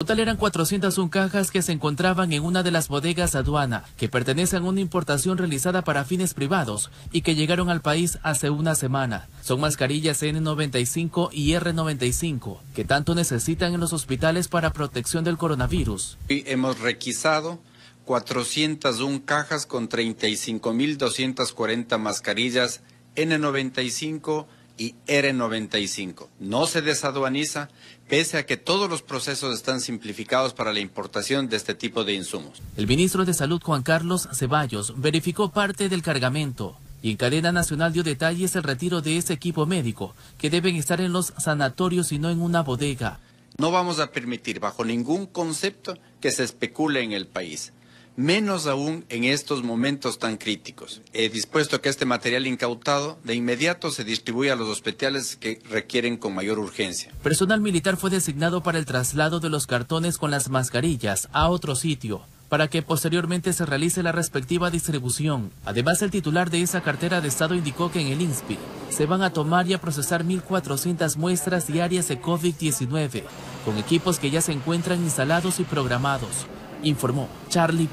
total eran 401 cajas que se encontraban en una de las bodegas aduana, que pertenecen a una importación realizada para fines privados y que llegaron al país hace una semana. Son mascarillas N95 y R95, que tanto necesitan en los hospitales para protección del coronavirus. Y hemos requisado 401 cajas con 35.240 mascarillas N95 y R95. No se desaduaniza, pese a que todos los procesos están simplificados para la importación de este tipo de insumos. El ministro de Salud Juan Carlos Ceballos verificó parte del cargamento y en cadena nacional dio detalles el retiro de ese equipo médico, que deben estar en los sanatorios y no en una bodega. No vamos a permitir bajo ningún concepto que se especule en el país menos aún en estos momentos tan críticos. He dispuesto que este material incautado de inmediato se distribuya a los hospitales que requieren con mayor urgencia. Personal militar fue designado para el traslado de los cartones con las mascarillas a otro sitio para que posteriormente se realice la respectiva distribución. Además, el titular de esa cartera de Estado indicó que en el INSPI se van a tomar y a procesar 1.400 muestras diarias de COVID-19, con equipos que ya se encuentran instalados y programados, informó Charlie.